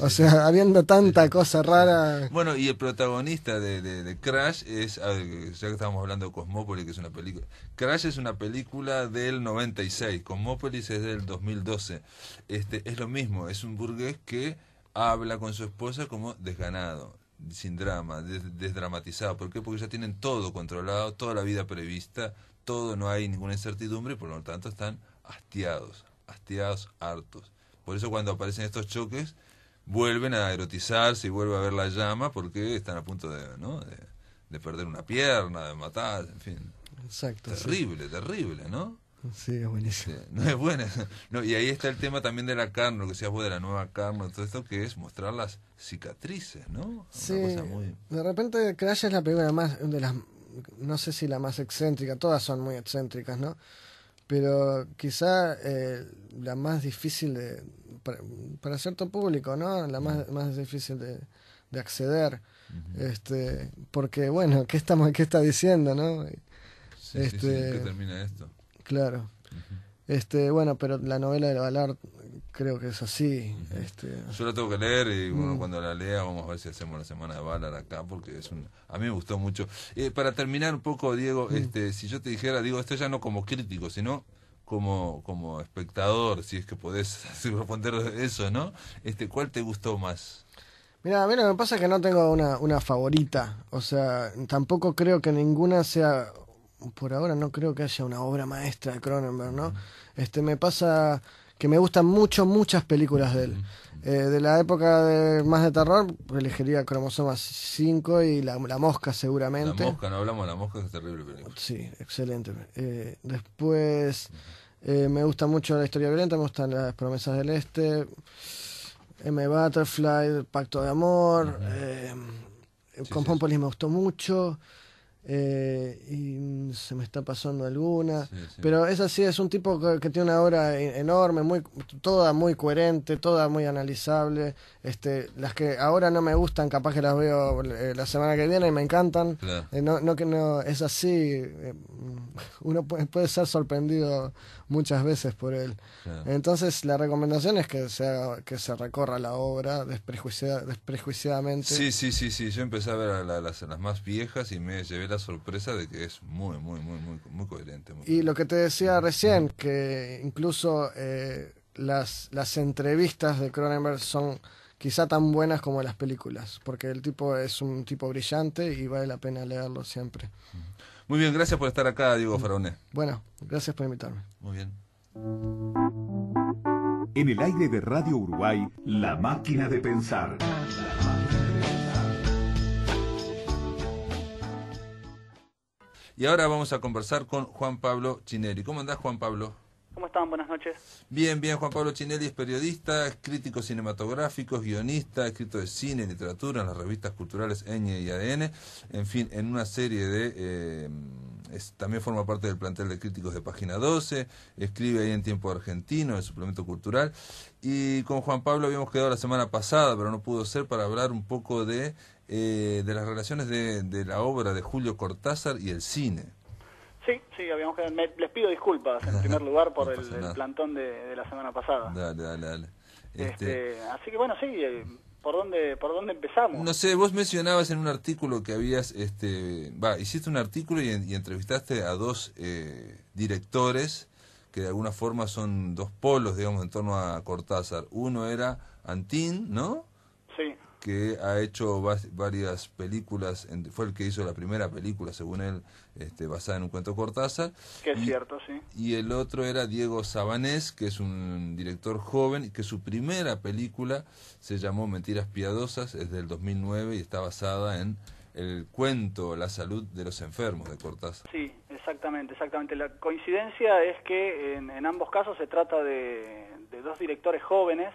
Speaker 2: o sea, habiendo tanta cosa rara.
Speaker 1: Bueno, y el protagonista de, Crash es, ya que estábamos hablando de Cosmópolis, que es una película. Crash es una película del 96, Cosmópolis es del 2012. Este, es lo mismo, es un burgués que habla con su esposa como desganado, sin drama, desdramatizado. ¿Por qué? Porque ya tienen todo controlado, toda la vida prevista, todo, no hay ninguna incertidumbre y por lo tanto están hastiados, hastiados, hartos. Por eso cuando aparecen estos choques, vuelven a erotizarse y vuelve a ver la llama porque están a punto de, ¿no? de, perder una pierna, de matar, en fin. Exacto. Terrible, terrible, ¿no? Sí, es buenísimo. no es buena. <laughs> y ahí está el tema también de la carne, lo que decías vos de la nueva carne, todo esto que es mostrar las cicatrices, ¿no? Sí. De
Speaker 2: repente Crash es la primera más, de las, no sé si la más excéntrica, todas son muy excéntricas, ¿no? Pero quizá eh, la más difícil de, para, cierto público, ¿no? La más, más difícil de, acceder. este, porque, bueno, ¿qué, estamos, qué está diciendo, no? Sí, este, sí, termina esto? Claro. Este, bueno, pero la novela de Valar creo que es así. este... Yo la tengo
Speaker 1: que leer y bueno, mm. cuando la lea vamos a ver si hacemos la semana de Valar acá porque es un... a mí me gustó mucho. Eh, para terminar un poco, Diego, mm. este, si yo te dijera, digo, esto ya no como crítico, sino como, como espectador, si es que podés <laughs> responder eso, ¿no? Este, ¿Cuál te gustó más?
Speaker 2: Mira, a mí lo que me pasa es que no tengo una, una favorita. O sea, tampoco creo que ninguna sea. Por ahora no creo que haya una obra maestra de Cronenberg, ¿no? Este, me pasa que me gustan mucho, muchas películas de él. Eh, de la época de, más de terror, pues, elegiría Cromosoma 5 y la, Mosca seguramente. La Mosca,
Speaker 1: no hablamos de La Mosca, es terrible película. Sí,
Speaker 2: excelente. Eh, después, eh, me gusta mucho la historia violenta, me gustan las promesas del Este, M. Butterfly, Pacto de Amor, con Pompolis me gustó mucho. Eh, y se me está pasando alguna. Pero es así, es un tipo que, tiene una obra e-, enorme, muy, toda muy coherente, toda muy analizable. Este, las que ahora no me gustan, capaz que las veo eh, la semana que viene y me encantan. Eh, no, no que no es así. uno puede ser sorprendido muchas veces por él. Entonces la recomendación es que, haga que se recorra la obra desprejuiciadamente. Sí,
Speaker 1: sí, sí, sí. Yo empecé a ver las, las, más viejas y me llevé la sorpresa de que es muy, muy, muy, muy, muy coherente.
Speaker 2: y lo que te decía recién, que incluso eh, las, las entrevistas de Cronenberg son quizá tan buenas como las películas, porque el tipo es un tipo brillante y vale la pena leerlo siempre.
Speaker 1: Muy bien, gracias por estar acá, Diego Faraone.
Speaker 2: Bueno, gracias por invitarme.
Speaker 1: Muy bien. En el aire
Speaker 3: de Radio Uruguay, La Máquina de Pensar.
Speaker 1: Y ahora vamos a conversar con Juan Pablo Chineri. ¿Cómo andás, Juan Pablo?
Speaker 3: ¿Cómo están? Buenas noches.
Speaker 1: Bien, bien. Juan Pablo Chinelli es periodista, crítico cinematográfico, guionista, escritor escrito de cine, y literatura, en las revistas culturales ñ y ADN. En fin, en una serie de... Eh, también forma parte del plantel de críticos de Página 12, escribe ahí en Tiempo Argentino, el suplemento cultural. Y con Juan Pablo habíamos quedado la semana pasada, pero no pudo ser, para hablar un poco de, eh, de las relaciones de, de la obra de Julio Cortázar y el cine.
Speaker 3: Sí, sí, habíamos les pido disculpas en primer <laughs> lugar por el, plantón de, la semana pasada.
Speaker 1: Dale, dale, dale. Este...
Speaker 3: este así que bueno, sí, eh, ¿por dónde, por dónde empezamos? No
Speaker 1: sé, vos mencionabas en un artículo que habías, este, va, hiciste un artículo y, entrevistaste a dos eh, directores que de alguna forma son dos polos, digamos, en torno a Cortázar. Uno era Antín, ¿no? que ha hecho varias películas, fue el que hizo la primera película, según él, este, basada en un cuento Cortázar. Que es cierto, sí. Y el otro era Diego Sabanés, que es un director joven, y que su primera película se llamó Mentiras Piadosas, es del 2009 y está basada en el cuento La salud de los enfermos de Cortázar.
Speaker 3: Sí, exactamente, exactamente. La coincidencia es que en, ambos casos se trata de, dos directores jóvenes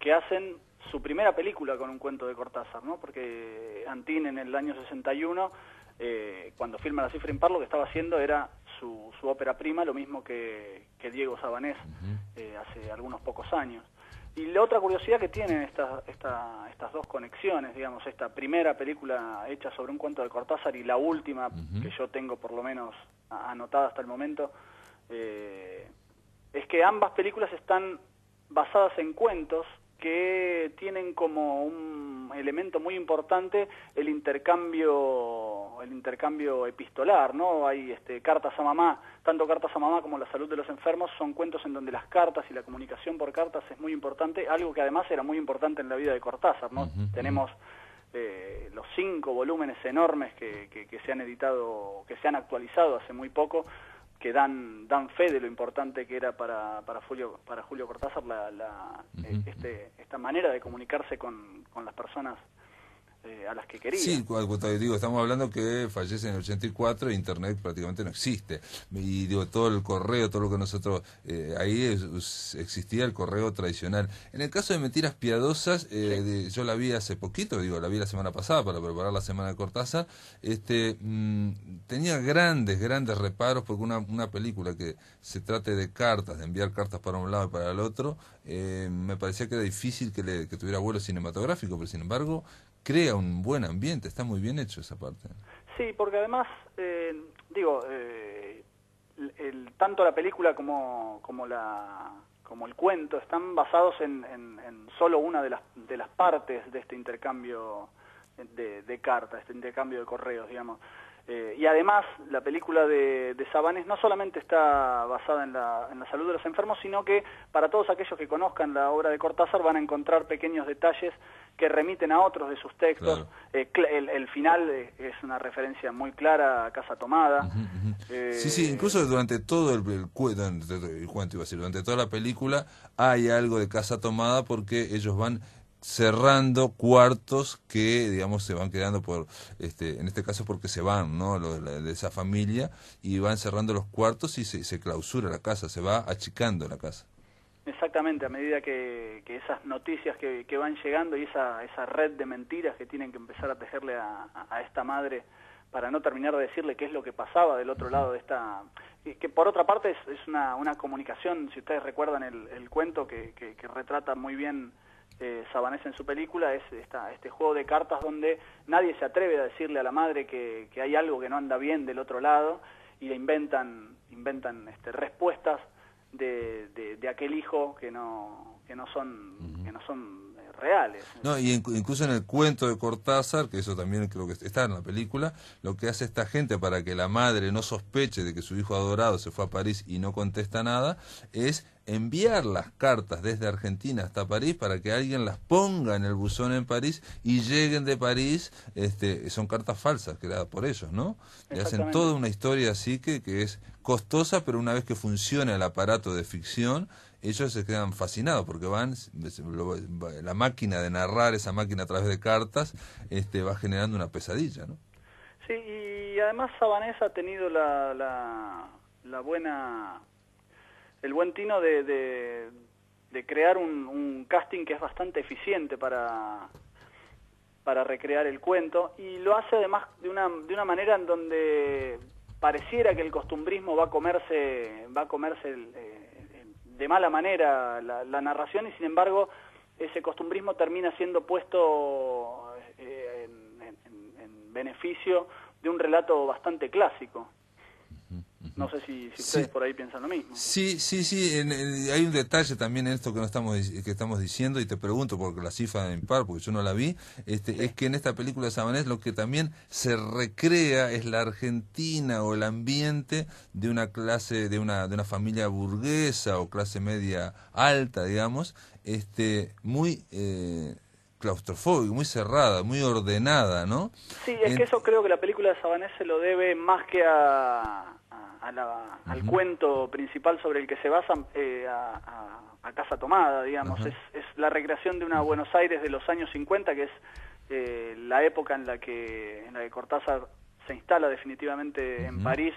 Speaker 3: que hacen su primera película con un cuento de Cortázar, ¿no? Porque Antín en el año 61, eh, cuando filma La cifra impar, lo que estaba haciendo era su, su ópera prima, lo mismo que, Diego Sabanés eh, hace algunos pocos años. Y la otra curiosidad que tienen estas estas dos conexiones, digamos, esta primera película hecha sobre un cuento de Cortázar y la última que yo tengo por lo menos anotada hasta el momento, eh, es que ambas películas están basadas en cuentos que tienen como un elemento muy importante el intercambio el intercambio epistolar, ¿no? Hay este, cartas a mamá, tanto cartas a mamá como la salud de los enfermos son cuentos en donde las cartas y la comunicación por cartas es muy importante, algo que además era muy importante en la vida de Cortázar, ¿no? Tenemos eh, los cinco volúmenes enormes que, que se han editado, que se han actualizado hace muy poco que dan, dan fe de lo importante que era para, para, Julio, para Julio Cortázar la, este, esta manera de comunicarse con las personas eh, a las que quería. Sí,
Speaker 1: digo, estamos hablando que fallece en el 84 Internet prácticamente no existe. Y digo, todo el correo, todo lo que nosotros... Eh, ahí existía el correo tradicional. En el caso de Mentiras Piadosas, eh, yo la vi hace poquito, digo, la vi la semana pasada para preparar la semana de Cortázar, este, mm, tenía grandes, grandes reparos porque una, una película que se trate de cartas, de enviar cartas para un lado y para el otro, me parecía que era difícil que, le, que tuviera vuelo cinematográfico, pero sin embargo crea un buen ambiente, está muy bien hecho esa parte.
Speaker 3: Sí, porque además, eh, digo, eh, el, tanto la película como, como, la, como el cuento están basados en, en, solo una de las, de las partes de este intercambio de, de este intercambio de correos, digamos. Eh, y además, la película de, de, Sabanes no solamente está basada en la, en la, salud de los enfermos, sino que para todos aquellos que conozcan la obra de Cortázar van a encontrar pequeños detalles que remiten a otros de sus textos. Eh, el, final es una referencia muy clara a Casa Tomada.
Speaker 1: Eh, sí, sí, incluso durante todo el, cuento, durante toda la película hay algo de Casa Tomada porque ellos van cerrando cuartos que, digamos, se van quedando por, este, en este caso porque se van, ¿no? de esa familia y van cerrando los cuartos y se, clausura la casa, se va achicando la casa.
Speaker 3: Exactamente, a medida que, esas noticias que, van llegando y esa, esa red de mentiras que tienen que empezar a tejerle a, esta madre para no terminar de decirle qué es lo que pasaba del otro lado de esta... Que por otra parte es, es una, una comunicación, si ustedes recuerdan el, el cuento que, que retrata muy bien eh, Sabanés en su película es este juego de cartas donde nadie se atreve a decirle a la madre que, hay algo que no anda bien del otro lado y le inventan, inventan este, respuestas de, de, aquel hijo que no, que no
Speaker 1: son, que no son eh, reales. No, y incluso en el cuento de Cortázar, que eso también creo que está en la película, lo que hace esta gente para que la madre no sospeche de que su hijo adorado se fue a París y no contesta nada, es enviar las cartas desde Argentina hasta París para que alguien las ponga en el buzón en París y lleguen de París, este, son cartas falsas creadas por ellos, ¿no? Y hacen toda una historia así que, que es costosa, pero una vez que funciona el aparato de ficción, ellos se quedan fascinados porque van, la máquina de narrar, esa máquina a través de cartas, este, va generando una pesadilla, ¿no?
Speaker 3: Sí, y además Sabanés ha tenido la, la buena el buen tino de, de, crear un, casting que es bastante eficiente para, recrear el cuento y lo hace además de una, de una manera en donde pareciera que el costumbrismo va a comerse, va a comerse eh, de mala manera la, narración y sin embargo ese costumbrismo termina siendo puesto eh, en beneficio de un relato bastante clásico. No sé si, si ustedes por ahí piensan lo mismo.
Speaker 1: Sí, sí, sí. hay un detalle también en esto que no estamos que estamos diciendo y te pregunto porque la cifra en par, porque yo no la vi, este, es que en esta película de Sabanés lo que también se recrea es la Argentina o el ambiente de una clase, de una de una familia burguesa o clase media alta, digamos, este, muy eh, muy cerrada, muy ordenada, ¿no?
Speaker 3: Sí, es que eso creo que la película de Sabanés se lo debe más que a al cuento principal sobre el que se basa eh, a, Casa Tomada, digamos. Es, es, la recreación de una Buenos Aires de los años 50, que es eh, la época en la, que, en la que Cortázar se instala definitivamente en París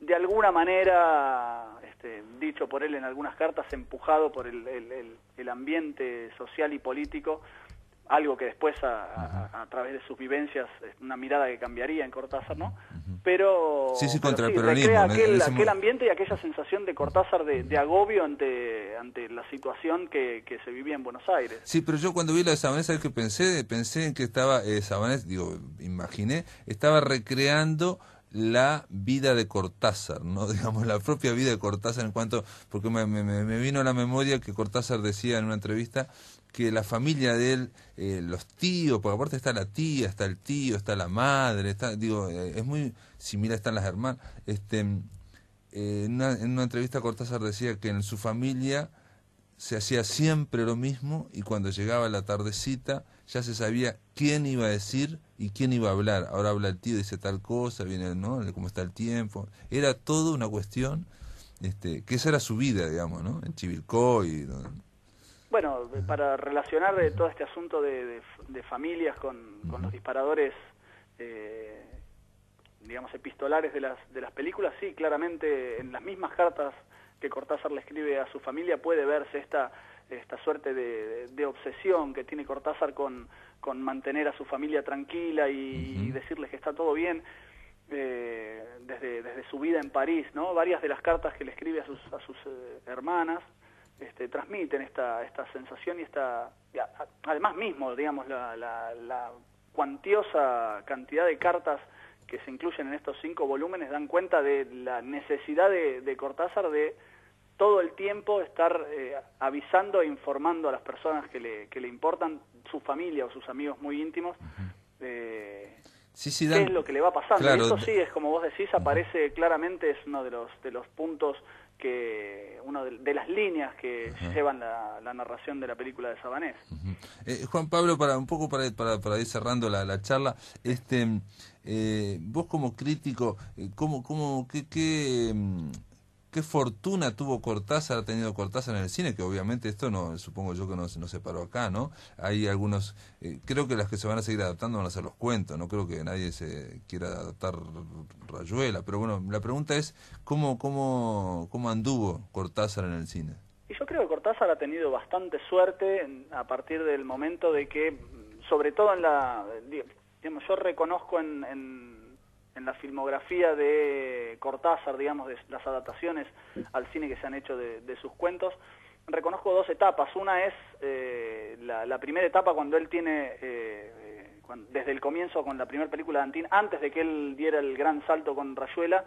Speaker 3: de alguna manera, este, dicho por él en algunas cartas, empujado por el, el, el ambiente social y político algo que después a, través de sus vivencias, es eh, una mirada que cambiaría en Cortázar, ¿no? Pero, sí, sí, contra el peronismo, ¿eh? aquel, aquel ambiente y aquella sensación de Cortázar de, agobio ante, ante la situación que, que, se vivía en Buenos Aires.
Speaker 1: Sí, pero yo cuando vi la de Sabanés, ¿sabes qué pensé? Pensé en que estaba, eh, Sabanés, digo, imaginé, estaba recreando la vida de Cortázar, ¿no? <laughs> digamos, la propia vida de Cortázar en cuanto, porque me, me, vino a la memoria que Cortázar decía en una entrevista que la familia de él, eh, los tíos, porque aparte está la tía, está el tío, está la madre, está, digo, eh, es muy similar, están las hermanas. Este, eh, en, una, entrevista Cortázar decía que en su familia se hacía siempre lo mismo y cuando llegaba la tardecita ya se sabía quién iba a decir y quién iba a hablar. Ahora habla el tío, dice tal cosa, viene, ¿no? Cómo está el tiempo. Era todo una cuestión, este, que esa era su vida, digamos, ¿no? En Chivilcoy. Y,
Speaker 3: bueno, para relacionar todo este asunto de, familias con, los disparadores, eh, digamos, epistolares de las, de las películas, sí, claramente en las mismas cartas que Cortázar le escribe a su familia puede verse esta, esta suerte de, obsesión que tiene Cortázar con, con mantener a su familia tranquila y, decirles que está todo bien. Eh, desde, desde su vida en París, ¿no? Varias de las cartas que le escribe a sus, a sus eh, hermanas este, transmiten esta, esta sensación y esta, además mismo, digamos, la, cuantiosa cantidad de cartas que se incluyen en estos cinco volúmenes dan cuenta de la necesidad de, Cortázar de todo el tiempo estar eh, avisando e informando a las personas que le, que le importan, su familia o sus amigos muy íntimos, eh, qué es lo que le va pasando. eso sí, es como vos decís, aparece claramente, es uno de los, de los puntos que una de, las líneas que llevan la, narración de la película de Sabanés.
Speaker 1: Eh, Juan Pablo, para un poco para, para, para ir cerrando la, la charla, este eh, vos como crítico, eh, ¿cómo, cómo, qué, qué qué fortuna tuvo Cortázar, ha tenido Cortázar en el cine, que obviamente esto no, supongo yo que no, no se paró acá, ¿no? Hay algunos, eh, creo que las que se van a seguir adaptando van a ser los cuentos, no creo que nadie se quiera adaptar Rayuela, pero bueno, la pregunta es, ¿cómo, cómo, cómo anduvo Cortázar en el cine?
Speaker 3: Y yo creo que Cortázar ha tenido bastante suerte a partir del momento de que, sobre todo en la, digamos, yo reconozco en en la filmografía de Cortázar, digamos, de las adaptaciones al cine que se han hecho de, sus cuentos, reconozco dos etapas. Una es eh, la, primera etapa cuando él tiene, eh, eh, desde el comienzo con la primera película de Antín, antes de que él diera el gran salto con Rayuela,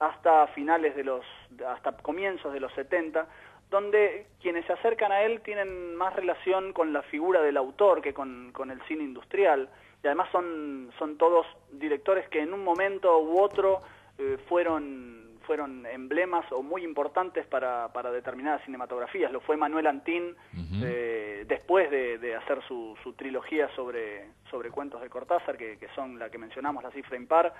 Speaker 3: hasta finales de los, hasta comienzos de los 70, donde quienes se acercan a él tienen más relación con la figura del autor que con, el cine industrial. Y además son, todos directores que en un momento u otro eh, fueron, fueron emblemas o muy importantes para, para determinadas cinematografías. Lo fue Manuel Antín eh, después de, hacer su, trilogía sobre, cuentos de Cortázar, que, que son la que mencionamos, la cifra impar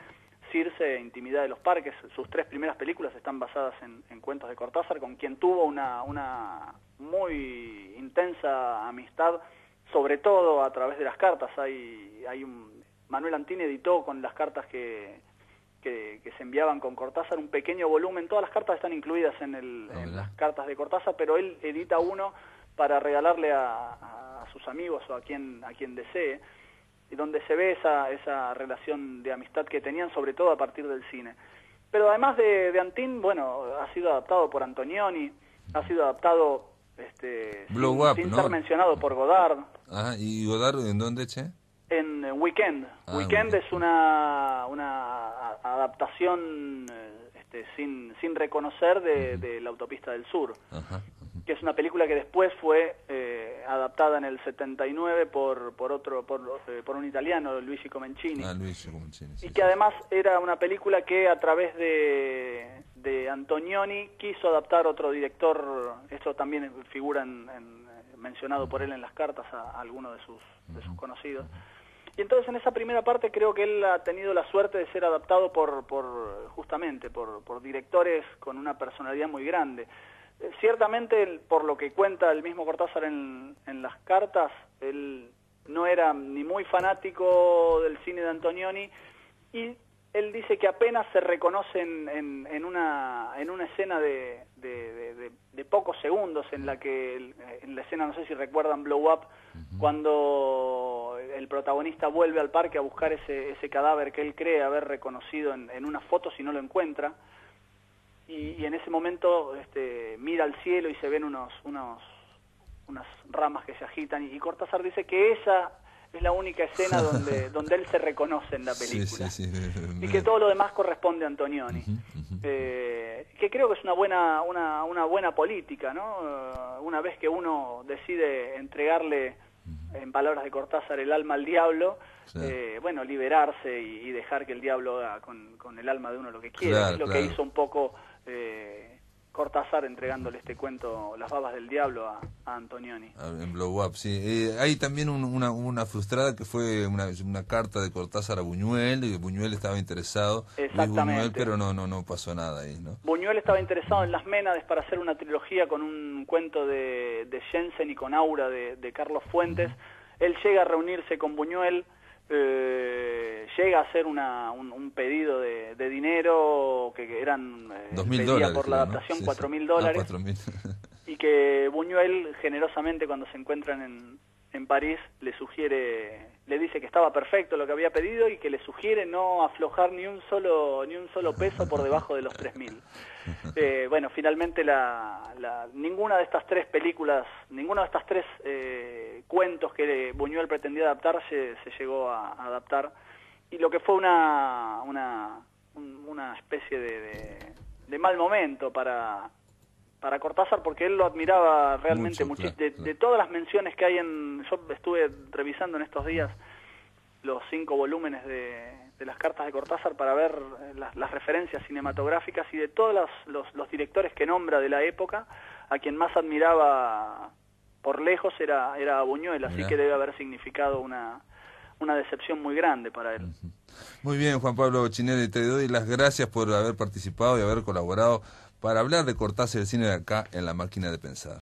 Speaker 3: Circe, Intimidad de los Parques, sus tres primeras películas están basadas en, cuentos de Cortázar, con quien tuvo una, una, muy intensa amistad, sobre todo a través de las cartas. Hay, hay un, Manuel Antini editó con las cartas que, que, se enviaban con Cortázar un pequeño volumen, todas las cartas están incluidas en, el, ah, en las cartas de Cortázar, pero él edita uno para regalarle a, a sus amigos o a quien, a quien desee y donde se ve esa, esa relación de amistad que tenían, sobre todo a partir del cine. Pero además de, de Antín, bueno, ha sido adaptado por Antonioni, ha sido adaptado este, sin, ser mencionado por Godard.
Speaker 1: ¿y Godard en dónde, Che?
Speaker 3: En eh, ah, Weekend. Weekend es una, una adaptación eh, este, sin, reconocer de, la autopista del sur. Ajá que es una película que después fue eh, adaptada en el 79 por por otro por, eh, por un italiano Luigi Comencini, ah, y que además era una película que a través de, de Antonioni quiso adaptar otro director esto también figura en, mencionado por él en las cartas a, alguno de sus de sus conocidos y entonces en esa primera parte creo que él ha tenido la suerte de ser adaptado por, por justamente por, por directores con una personalidad muy grande ciertamente, por lo que cuenta el mismo Cortázar en, en, las cartas, él no era ni muy fanático del cine de Antonioni y él dice que apenas se reconoce en, en, una, en una escena de, de, de, de, pocos segundos en la que, en la escena, no sé si recuerdan Blow Up, cuando el protagonista vuelve al parque a buscar ese, ese cadáver que él cree haber reconocido en, en una foto si no lo encuentra y, en ese momento este, mira al cielo y se ven unos, unos, unas ramas que se agitan y, Cortázar dice que esa es la única escena <laughs> donde, donde él se reconoce en la película. y que todo lo demás corresponde a Antonioni. Eh, que creo que es una buena, una, una buena política, ¿no? Eh, una vez que uno decide entregarle, en palabras de Cortázar, el alma al diablo, eh, bueno, liberarse y, dejar que el diablo haga con, el alma de uno lo que quiera. lo que hizo un poco este, Cortázar entregándole este cuento Las babas del diablo a, Antonioni.
Speaker 1: Ah, en Blow Up, sí. Eh, hay también una, frustrada que fue una, carta de Cortázar a Buñuel, y Buñuel estaba interesado. Exactamente. pero no, no, no pasó nada ahí, ¿no?
Speaker 3: Buñuel estaba interesado en Las Ménades para hacer una trilogía con un cuento de, Jensen y con Aura de, Carlos Fuentes. Él llega a reunirse con Buñuel eh, llega a hacer una, un, pedido de, dinero que eran eh, dólares, por la adaptación ah, cuatro mil dólares <laughs> y que Buñuel generosamente cuando se encuentran en París le sugiere le dice que estaba perfecto lo que había pedido y que le sugiere no aflojar ni un solo, ni un solo peso por debajo de los 3.000. mil <laughs> eh, bueno, finalmente la, la, ninguna de estas tres películas, ninguno de estas tres eh, cuentos que Buñuel pretendía adaptar se, llegó a, adaptar. Y lo que fue una, una, especie de mal momento para, para Cortázar porque él lo admiraba realmente mucho. de, todas las menciones que hay en... Yo estuve revisando en estos días los cinco volúmenes de, las cartas de Cortázar para ver eh, las, referencias cinematográficas y de todos los, directores que nombra de la época, a quien más admiraba por lejos era, era Buñuel, así que debe haber significado una, una decepción muy grande para él.
Speaker 1: Muy bien, Juan Pablo Chinelli, te doy las gracias por haber participado y haber colaborado para hablar de cortarse el cine de acá en la máquina de pensar.